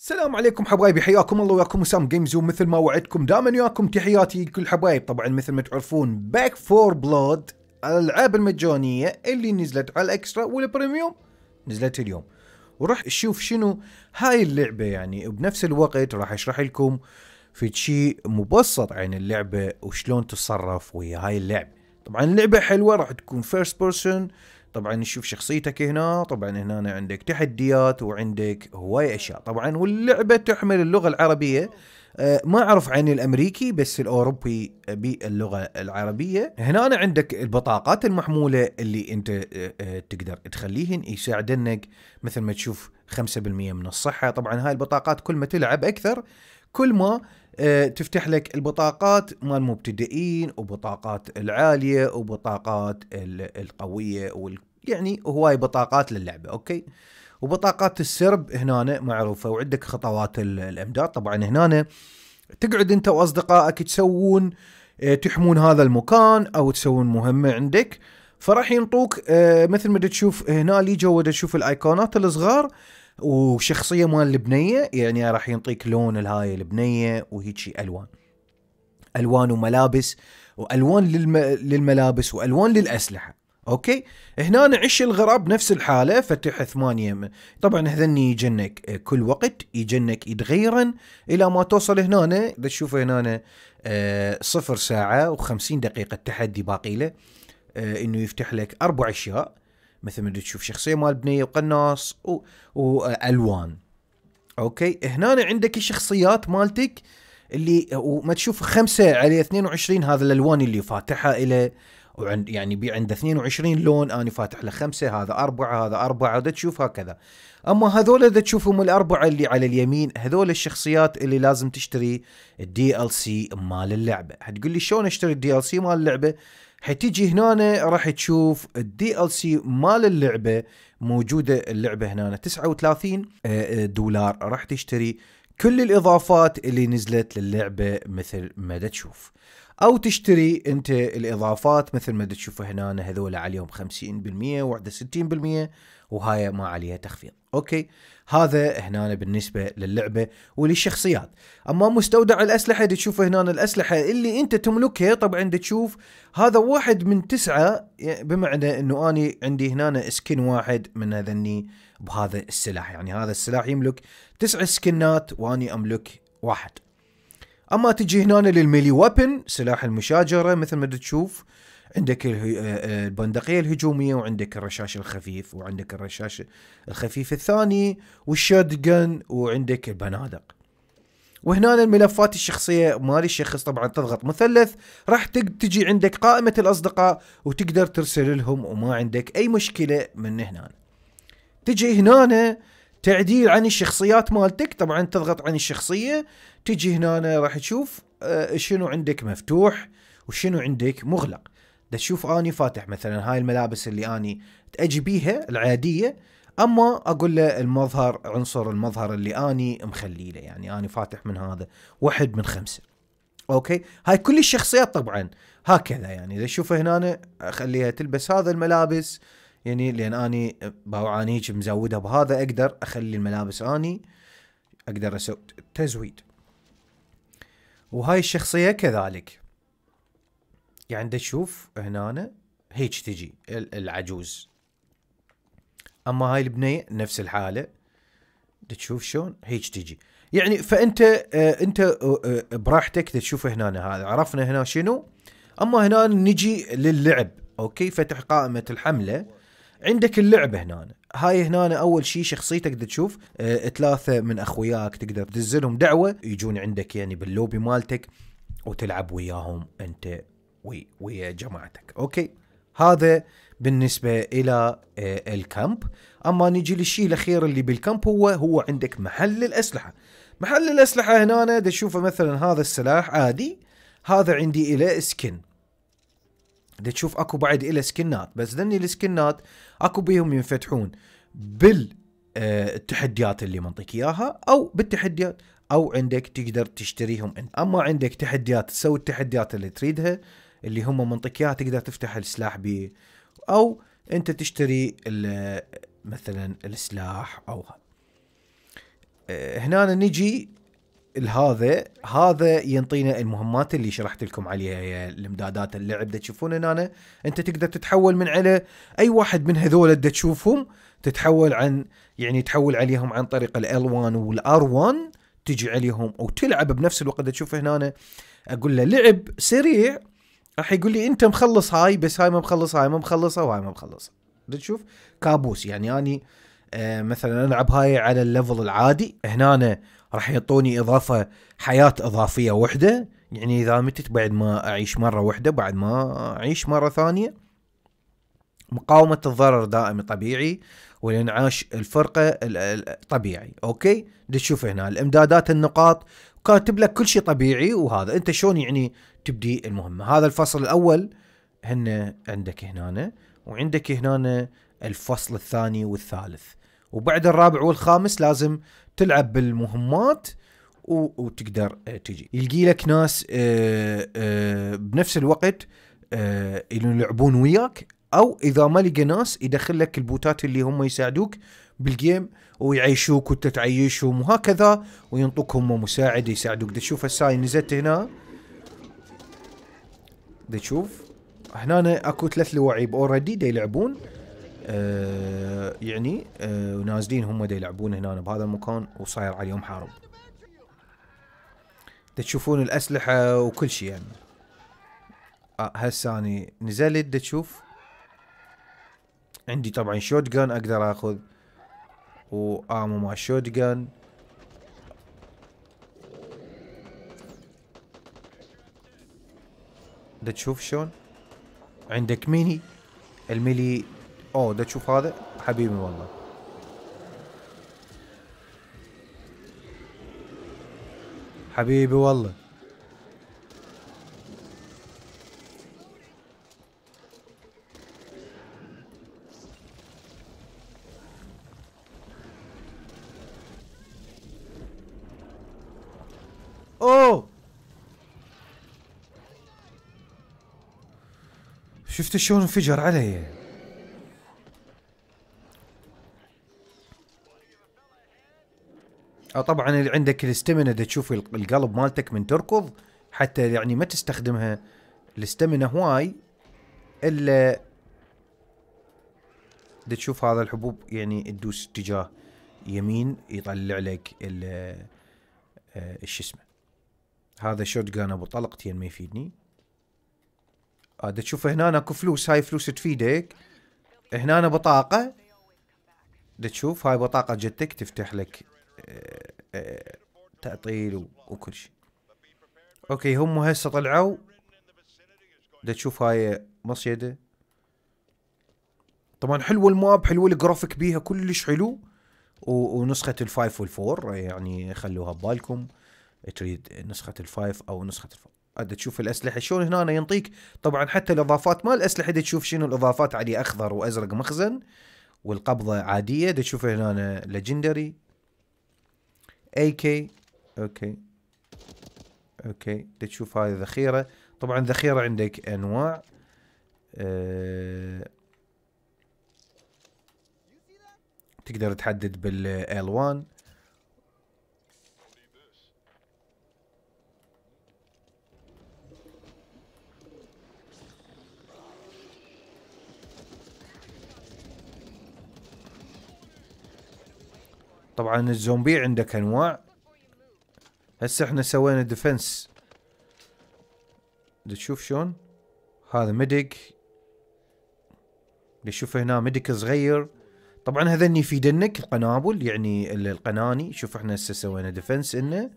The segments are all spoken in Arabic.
السلام عليكم حبايبي حياكم الله وياكم وسام جيمز ومثل ما وعدتكم دائما وياكم تحياتي كل حبايب طبعا مثل ما تعرفون باك فور بلود الالعاب المجانيه اللي نزلت على الاكسترا والبريميوم نزلت اليوم وراح اشوف شنو هاي اللعبه يعني وبنفس الوقت راح اشرح لكم في شيء مبسط عن اللعبه وشلون تتصرف ويا هاي اللعبه طبعا اللعبه حلوه راح تكون فيرست بيرسون طبعا نشوف شخصيتك هنا طبعا هنا عندك تحديات وعندك هواي اشياء طبعا واللعبه تحمل اللغه العربيه آه، ما اعرف عن الامريكي بس الاوروبي باللغه العربيه هنا عندك البطاقات المحموله اللي انت آه، آه، تقدر تخليهن يساعدنك مثل ما تشوف 5% من الصحه طبعا هاي البطاقات كل ما تلعب اكثر كل ما تفتح لك البطاقات مال المبتدئين وبطاقات العاليه وبطاقات القويه يعني هواي بطاقات للعبه اوكي وبطاقات السرب هنا معروفه وعندك خطوات الامداد طبعا هنا تقعد انت واصدقائك تسوون آه، تحمون هذا المكان او تسوون مهمه عندك فراح ينطوك آه، مثل ما تشوف هنا لي جوا تشوف الايقونات الصغار وشخصيه مال البنيه يعني راح ينطيك لون الهاي البنيه وهيجي الوان الوان وملابس والوان للم... للملابس والوان للاسلحه اوكي هنا عش الغراب نفس الحاله فتح ثمانية طبعا هذني يجنك آه، كل وقت يجنك يتغيرن الى ما توصل هنا تشوف هنا آه، صفر ساعه و50 دقيقه التحدي باقي له آه، انه يفتح لك اربع اشياء مثل ما تشوف شخصيه مال بنيه وقناص والوان اوكي هنا عندك الشخصيات مالتك اللي وما تشوف خمسة على 22 هذا الالوان اللي فاتحها الى وعند يعني بي عنده 22 لون انا فاتح له خمسه هذا اربعه هذا اربعه ده تشوف هكذا اما هذول اذا تشوفهم الاربعه اللي على اليمين هذول الشخصيات اللي لازم تشتري الدي ال سي مال اللعبه حتقول لي شلون اشتري الدي ال سي مال اللعبه حتيجي هنا راح تشوف الدي ال سي مال اللعبه موجوده اللعبه هنا 39 آه، آه، دولار راح تشتري كل الاضافات اللي نزلت للعبه مثل ما تشوف او تشتري انت الاضافات مثل ما تشوفوا هنا هذول عليهم 50% وعده 60% وهاي ما عليها تخفيض اوكي هذا هنا بالنسبه للعبه وللشخصيات اما مستودع الاسلحه تشوف هنا الاسلحه اللي انت تملكها طبعا تشوف هذا واحد من تسعه يعني بمعنى انه اني عندي هنا سكن واحد من هذني بهذا السلاح يعني هذا السلاح يملك تسع سكنات واني املك واحد اما تجي هنا للميلي ويبن سلاح المشاجره مثل ما تشوف عندك آه، آه، البندقيه الهجوميه وعندك الرشاش الخفيف وعندك الرشاش الخفيف الثاني والشوت وعندك البنادق وهنا الملفات الشخصيه مال الشخص طبعا تضغط مثلث راح تجي عندك قائمه الاصدقاء وتقدر ترسل لهم وما عندك اي مشكله من هنا تجي هنا تعديل عن الشخصيات مالتك طبعا تضغط عن الشخصيه تجي هنا راح تشوف آه، شنو عندك مفتوح وشنو عندك مغلق تشوف اني فاتح مثلا هاي الملابس اللي اني اجي بيها العاديه اما اقول له المظهر عنصر المظهر اللي اني مخلي له يعني اني فاتح من هذا واحد من خمسه اوكي هاي كل الشخصيات طبعا هكذا يعني اذا شوف هنا اخليها تلبس هذا الملابس يعني لان اني باوعانيج مزوده بهذا اقدر اخلي الملابس اني اقدر اسوي تزويد وهاي الشخصيه كذلك يعني تشوف هنا هيك تجي العجوز اما هاي البنيه نفس الحاله تشوف شلون هيك تجي يعني فانت آه انت آه, آه، براحتك تشوف هنا هذا عرفنا هنا شنو اما هنا نجي للعب اوكي فتح قائمه الحمله عندك اللعبه هنا هاي هنا اول شيء شخصيتك تشوف آه، ثلاثه من اخوياك تقدر تنزلهم دعوه يجون عندك يعني باللوبي مالتك وتلعب وياهم انت وي ويا جماعتك اوكي هذا بالنسبه الى آه الكامب اما نجي للشيء الاخير اللي بالكامب هو هو عندك محل الاسلحه محل الاسلحه هنا تشوفه مثلا هذا السلاح عادي هذا عندي إلى سكن بدي تشوف اكو بعد إلى سكنات بس ذني السكنات اكو بيهم ينفتحون بال آه، التحديات اللي منطيك اياها او بالتحديات او عندك تقدر تشتريهم انت اما عندك تحديات تسوي التحديات اللي تريدها اللي هم منطيك اياها تقدر تفتح السلاح بيه او انت تشتري مثلا السلاح او آه، هنا نجي الهذا هذا ينطينا المهمات اللي شرحت لكم عليها الامدادات اللعب تشوفون هنا انت تقدر تتحول من على اي واحد من هذول اللي تشوفهم تتحول عن يعني تحول عليهم عن طريق ال1 والار1 تجي عليهم او تلعب بنفس الوقت تشوف هنا اقول له لعب سريع راح يقول لي انت مخلص هاي بس هاي ما مخلص هاي ما مخلصه وهاي ما مخلصه تشوف كابوس يعني اني يعني آه مثلا العب هاي على الليفل العادي هنا راح يعطوني اضافه حياه اضافيه وحده يعني اذا متت بعد ما اعيش مره وحده بعد ما اعيش مره ثانيه مقاومه الضرر دائم طبيعي والانعاش الفرقه طبيعي اوكي تشوف هنا الامدادات النقاط كاتب لك كل شيء طبيعي وهذا انت شلون يعني تبدي المهمه هذا الفصل الاول هن عندك هنا وعندك هنا الفصل الثاني والثالث وبعد الرابع والخامس لازم تلعب بالمهمات وتقدر آه، تجي يلقي لك ناس آه، آه، بنفس الوقت يلعبون وياك او اذا ما لقى ناس يدخل لك البوتات اللي هم يساعدوك بالجيم ويعيشوك وانت تعيشهم وهكذا وينطوك هم مساعد يساعدوك تشوف الساي نزلت هنا تشوف هنا اكو ثلاث لواعيب اوريدي يلعبون آه، يعني أه ونازلين هم دا يلعبون هنا بهذا المكان وصاير عليهم حرب تشوفون الاسلحه وكل شيء يعني آه هسه اني نزلت تشوف عندي طبعا شوت جان اقدر اخذ وامو مع الشوت جان تشوف شلون عندك ميني الميلي اوه ده تشوف هذا حبيبي والله حبيبي والله اوه شفت شلون انفجر علي آه، طبعا عندك الاستمنه اذا تشوف القلب مالتك من تركض حتى يعني ما تستخدمها الاستمنه هواي الا اذا تشوف هذا الحبوب يعني تدوس اتجاه يمين يطلع لك ال آه، شو اسمه هذا شوت جان ابو طلقتين ما يفيدني هذا آه، تشوف هنا اكو فلوس هاي فلوس تفيدك هنا بطاقه دتشوف تشوف هاي بطاقه جتك تفتح لك تعطيل وكل شيء اوكي هم هسه طلعوا دا تشوف هاي مصيده طبعا حلوه الماب حلوه الجرافيك بيها كلش حلو ونسخة الفايف والفور يعني خلوها ببالكم تريد نسخة الفايف او نسخة الفور عاد تشوف الاسلحة شلون هنا أنا ينطيك طبعا حتى الاضافات مال الاسلحة دا تشوف شنو الاضافات عليه اخضر وازرق مخزن والقبضة عادية دا تشوف هنا ليجندري اي كي اوكي اوكي تشوف هذه ذخيره طبعا ذخيره عندك انواع أه تقدر تحدد بالال 1 طبعا الزومبي عندك انواع هسه احنا سوينا ديفنس تشوف شلون هذا ميديك شوف هنا ميديك صغير طبعا هذني في دنك القنابل يعني القناني شوف احنا هسه سوينا ديفنس انه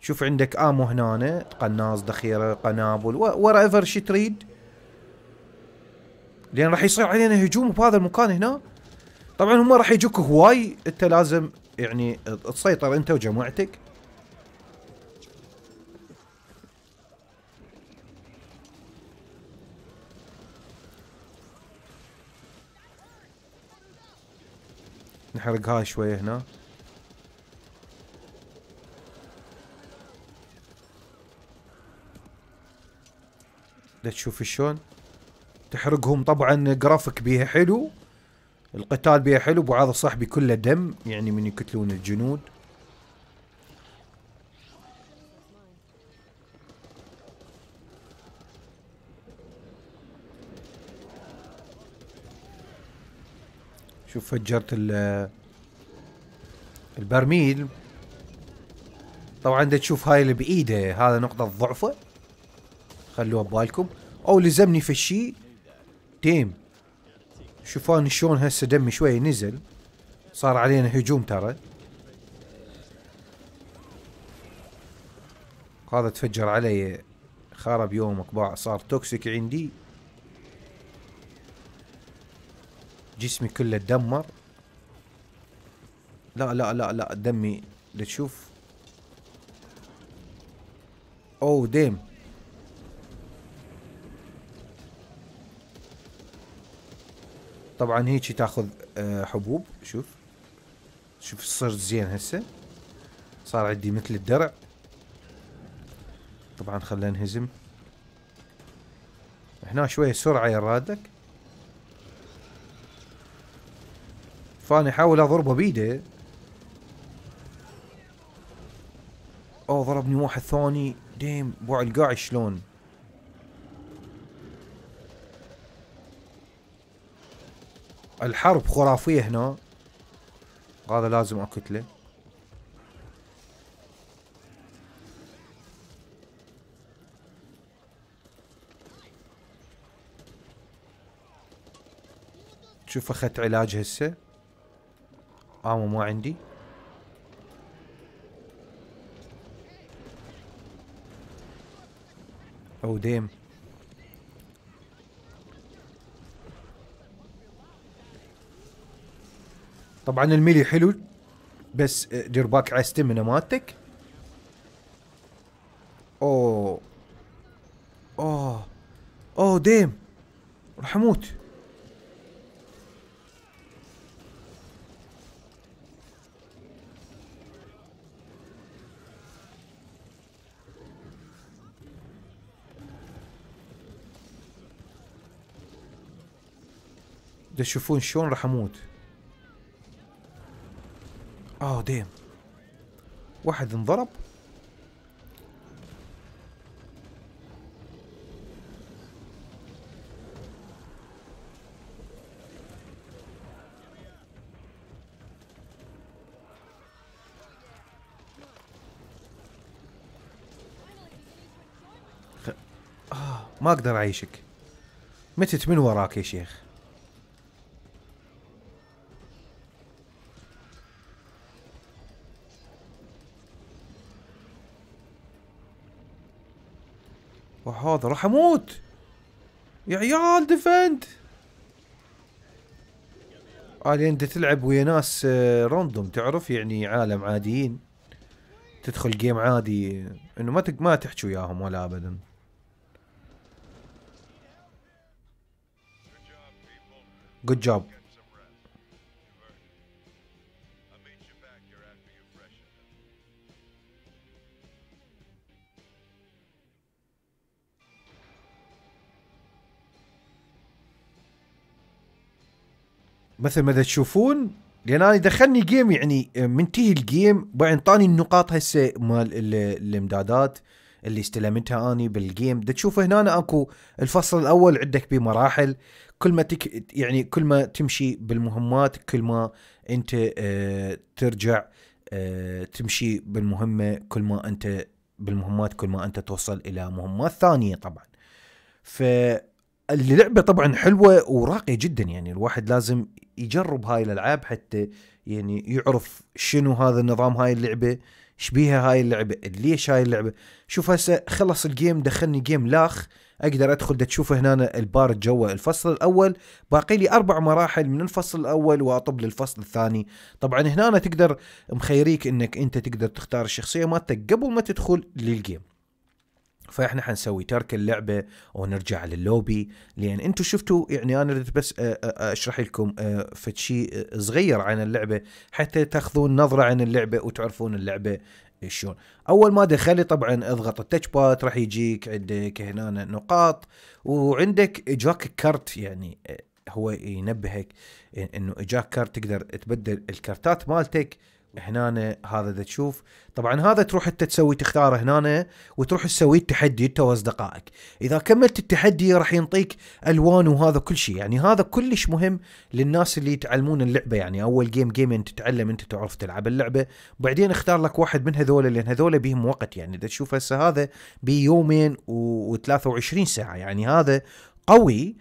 شوف عندك امو هنا قناص ذخيره قنابل ورا ايفر شي تريد لان راح يصير علينا هجوم بهذا المكان هنا طبعا هم راح يجوك هواي انت لازم يعني تسيطر انت وجماعتك نحرق هاي شويه هنا تشوف شلون تحرقهم طبعا جرافيك بيها حلو القتال بيها حلو بعض صاحبي كله دم يعني من يقتلون الجنود شوف فجرت ال البرميل طبعا انت تشوف هاي اللي بايده هذا نقطة ضعفه خلوها ببالكم او لزمني في الشيء تيم شوفون شلون هسه دمي شوي نزل صار علينا هجوم ترى هذا تفجر علي خرب يومك باع صار توكسيك عندي جسمي كله تدمر لا لا لا لا دمي لتشوف اوه ديم طبعا هيك تاخذ آه، حبوب شوف شوف صرت زين هسه صار عندي مثل الدرع طبعا خلينا نهزم هنا شوية سرعة يا رادك فاني احاول اضربه بيده او ضربني واحد ثاني ديم بوع القاع شلون الحرب خرافية هنا هذا لازم اقتله شوف اخذت علاج هسه امو ما عندي او ديم طبعا الميلي حلو بس دير باك على الستمنة مالتك اوه اوه اوه ديم راح اموت تشوفون شلون راح اموت اه ديم واحد انضرب آه، ما اقدر اعيشك متت من وراك يا شيخ هذا راح اموت يا عيال ديفند الين انت تلعب ويا ناس راندوم آه، تعرف يعني عالم عاديين تدخل جيم عادي انه ما ما تحكي وياهم ولا ابدا جود جوب مثل ما تشوفون لان انا دخلني جيم يعني آه، منتهي الجيم بعدين طاني النقاط هسه مال الامدادات اللي استلمتها اني بالجيم تشوف هنا اكو الفصل الاول عندك بمراحل كل ما تك يعني كل ما تمشي بالمهمات كل ما انت اه ترجع اه تمشي بالمهمه كل ما انت بالمهمات كل ما انت توصل الى مهمات ثانيه طبعا ف اللعبه طبعا حلوه وراقيه جدا يعني الواحد لازم يجرب هاي الالعاب حتى يعني يعرف شنو هذا النظام هاي اللعبه شبيها هاي اللعبه ليش هاي اللعبه شوف هسه خلص الجيم دخلني جيم لاخ اقدر ادخل تشوف هنا البارد جوا الفصل الاول باقي لي اربع مراحل من الفصل الاول واطب للفصل الثاني طبعا هنا تقدر مخيريك انك انت تقدر تختار الشخصيه مالتك قبل ما تدخل للجيم فاحنا حنسوي ترك اللعبه ونرجع للوبي لان انتم شفتوا يعني انا اريد بس آه، آه، آه، اشرح لكم فشي صغير عن اللعبه حتى تاخذون نظره عن اللعبه وتعرفون اللعبه شلون اول ما دخلت طبعا اضغط التاتش بات راح يجيك عندك هنا نقاط وعندك اجاك كارت يعني هو ينبهك انه اجاك كارت تقدر تبدل الكارتات مالتك هنا هذا دا تشوف طبعا هذا تروح انت تسوي تختاره هنا وتروح تسوي التحدي انت واصدقائك اذا كملت التحدي راح ينطيك الوان وهذا كل شيء يعني هذا كلش مهم للناس اللي يتعلمون اللعبه يعني اول جيم انت تتعلم انت تعرف تلعب اللعبه وبعدين اختار لك واحد من هذول لان هذول بيهم وقت يعني اذا تشوف هسه هذا بيومين و23 ساعه يعني هذا قوي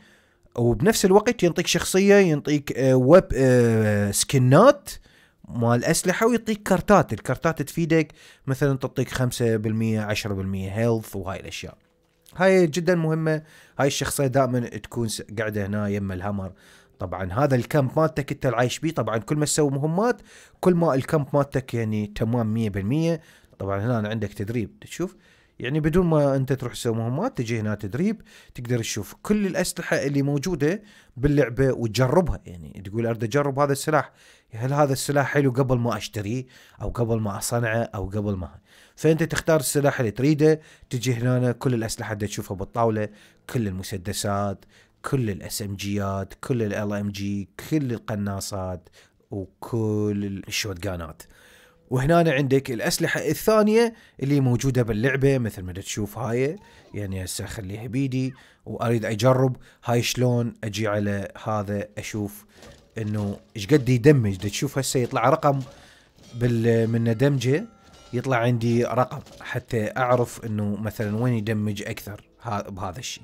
وبنفس الوقت ينطيك شخصيه ينطيك آه، ويب آه، سكنات مال اسلحه ويعطيك كرتات الكرتات تفيدك مثلا تعطيك 5% 10% هيلث وهاي الاشياء هاي جدا مهمه هاي الشخصيه دائما تكون قاعده هنا يم الهمر طبعا هذا الكامب مالتك انت العايش بيه طبعا كل ما تسوي مهمات كل ما الكامب مالتك يعني تمام 100% طبعا هنا عندك تدريب تشوف يعني بدون ما انت تروح تسوي مهمات تجي هنا تدريب تقدر تشوف كل الاسلحه اللي موجوده باللعبه وتجربها يعني تقول اريد اجرب هذا السلاح هل هذا السلاح حلو قبل ما اشتريه او قبل ما اصنعه او قبل ما فانت تختار السلاح اللي تريده تجي هنا كل الاسلحه اللي تشوفها بالطاوله كل المسدسات كل الاس ام جيات كل ال ام جي كل القناصات وكل الشوت جانات وهنا عندك الاسلحه الثانيه اللي موجوده باللعبه مثل ما تشوف هاي يعني هسه اخليها بيدي واريد اجرب هاي شلون اجي على هذا اشوف انه ايش قد يدمج تشوف هسه يطلع رقم بال من دمجه يطلع عندي رقم حتى اعرف انه مثلا وين يدمج اكثر بهذا الشيء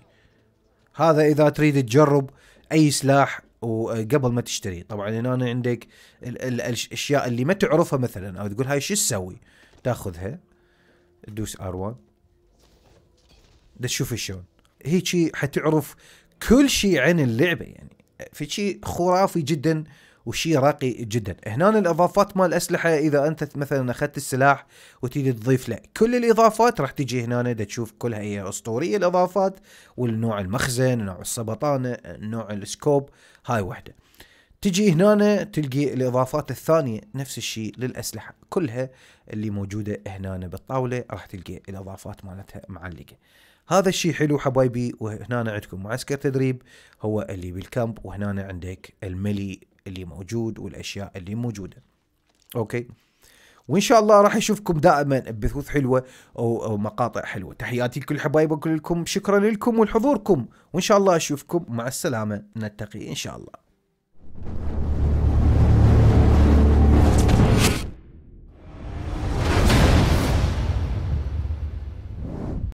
هذا اذا تريد تجرب اي سلاح وقبل ما تشتري طبعا هنا أنا عندك الاشياء اللي ما تعرفها مثلا او تقول هاي شو تسوي تاخذها تدوس ار1 تشوف شلون هيجي حتعرف كل شيء عن اللعبه يعني في شيء خرافي جدا وشيء راقي جدا هنا الاضافات مال الاسلحه اذا انت مثلا اخذت السلاح وتيجي تضيف له كل الاضافات راح تجي هنا تشوف كلها هي اسطوريه الاضافات والنوع المخزن نوع السبطانه نوع السكوب هاي وحده تجي هنا تلقي الاضافات الثانيه نفس الشيء للاسلحه كلها اللي موجوده هنا بالطاوله راح تلقى الاضافات مالتها معلقه هذا الشيء حلو حبايبي وهنا عندكم معسكر تدريب هو اللي بالكامب وهنا عندك الملي اللي موجود والاشياء اللي موجوده اوكي وان شاء الله راح اشوفكم دائما ببثوث حلوه أو, مقاطع حلوه تحياتي لكل حبايبي وكلكم شكرا لكم ولحضوركم وان شاء الله اشوفكم مع السلامه نلتقي ان شاء الله you